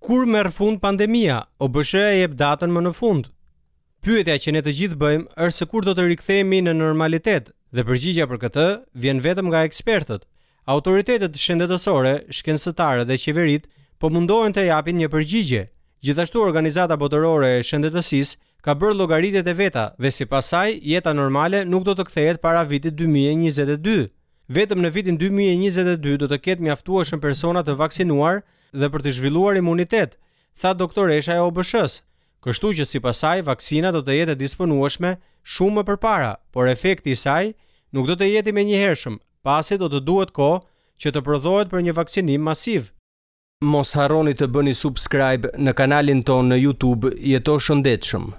Kur merr fund pandemia, o bëshë e jep datën më në fund? Pyetja që ne të gjithë bëjmë është se kur do të rikthehemi në normalitet dhe përgjigjja për këtë vjen vetëm nga ekspertët. Autoritetet shëndetësore, shkencëtarë dhe qeveritë po mundohen të japin një përgjigje. Gjithashtu organizata botërore e shëndetësisë ka bërë llogaritjet e veta dhe sipas saj jeta normale nuk do të kthehet para vitit 2022. Vetëm në vitin 2022 do të ketë mjaftueshëm persona të vaksinuar dhe për të zhvilluar imunitet, tha doktoresha e OBSH-s. Kështu që si pasaj, vakcina do të jetë disponueshme shumë më përpara, por efekti i saj nuk do të jetë i menjëhershëm, pasi do të duhet kohë që të prodhohet për një vaksinim masiv. Mos harroni të bëni subscribe në kanalin tonë në YouTube Jeto Shëndetshëm.